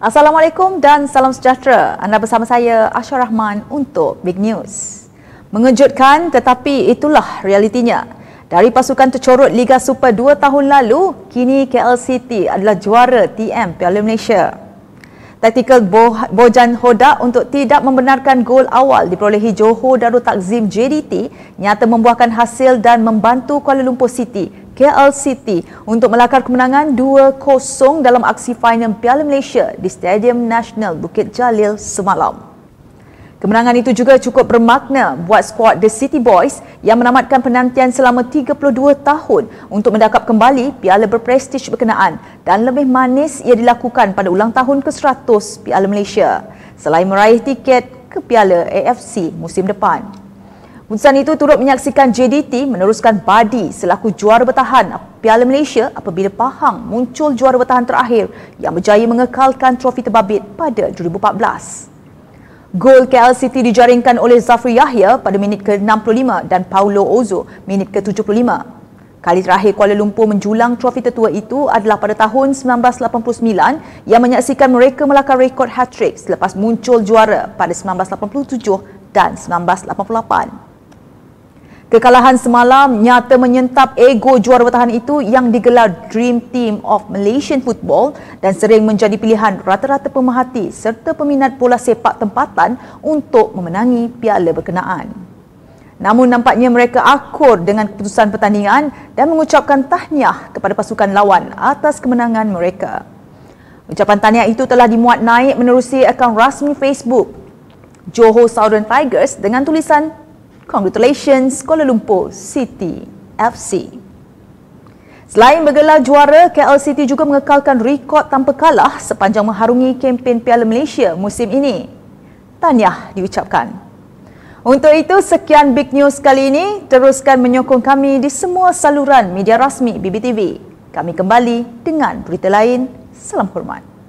Assalamualaikum dan salam sejahtera. Anda bersama saya Ashraf Rahman untuk Big News. Mengejutkan tetapi itulah realitinya. Dari pasukan tercorot Liga Super 2 tahun lalu, kini KL City adalah juara TM Piala Malaysia. Taktikal Bo- Bojan Hoda untuk tidak membenarkan gol awal diperolehi Johor Darul Takzim JDT nyata membuahkan hasil dan membantu Kuala Lumpur City, KL City untuk melakar kemenangan 2-0 dalam aksi final Piala Malaysia di Stadium Nasional Bukit Jalil semalam. Kemenangan itu juga cukup bermakna buat skuad The City Boys yang menamatkan penantian selama 32 tahun untuk mendakap kembali piala berprestij berkenaan dan lebih manis ia dilakukan pada ulang tahun ke-100 Piala Malaysia selain meraih tiket ke Piala AFC musim depan. Putusan itu turut menyaksikan JDT meneruskan Badi selaku juara bertahan Piala Malaysia apabila Pahang muncul juara bertahan terakhir yang berjaya mengekalkan trofi terbabit pada 2014. Gol KL City dijaringkan oleh Zafri Yahya pada minit ke-65 dan Paulo Ozo minit ke-75. Kali terakhir Kuala Lumpur menjulang trofi tertua itu adalah pada tahun 1989 yang menyaksikan mereka melakar rekod hat-trick selepas muncul juara pada 1987 dan 1988. Kekalahan semalam nyata menyentap ego juara bertahan itu yang digelar Dream Team of Malaysian Football dan sering menjadi pilihan rata-rata pemerhati serta peminat bola sepak tempatan untuk memenangi piala berkenaan. Namun nampaknya mereka akur dengan keputusan pertandingan dan mengucapkan tahniah kepada pasukan lawan atas kemenangan mereka. Ucapan tahniah itu telah dimuat naik menerusi akaun rasmi Facebook Johor Southern Tigers dengan tulisan Congratulations Kuala Lumpur City FC. Selain bergelar juara, KL City juga mengekalkan rekod tanpa kalah sepanjang mengharungi kempen Piala Malaysia musim ini. Tahniah diucapkan. Untuk itu, sekian big news kali ini. Teruskan menyokong kami di semua saluran media rasmi BBTV. Kami kembali dengan berita lain. Salam hormat.